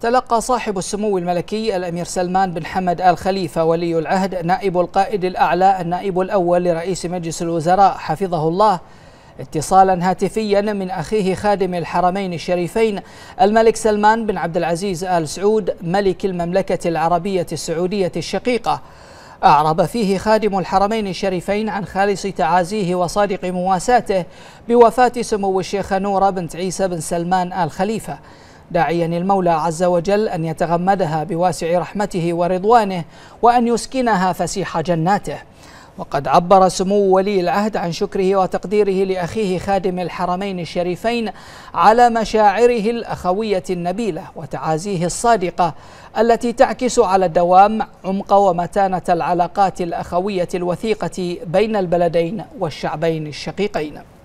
تلقى صاحب السمو الملكي الأمير سلمان بن حمد آل خليفة ولي العهد نائب القائد الأعلى النائب الأول لرئيس مجلس الوزراء حفظه الله اتصالا هاتفيا من أخيه خادم الحرمين الشريفين الملك سلمان بن عبد العزيز آل سعود ملك المملكة العربية السعودية الشقيقة أعرب فيه خادم الحرمين الشريفين عن خالص تعازيه وصادق مواساته بوفاة سمو الشيخة نورة بنت عيسى بن سلمان آل خليفة داعيا المولى عز وجل ان يتغمدها بواسع رحمته ورضوانه وان يسكنها فسيح جناته وقد عبر سمو ولي العهد عن شكره وتقديره لاخيه خادم الحرمين الشريفين على مشاعره الاخويه النبيله وتعازيه الصادقه التي تعكس على الدوام عمق ومتانه العلاقات الاخويه الوثيقه بين البلدين والشعبين الشقيقين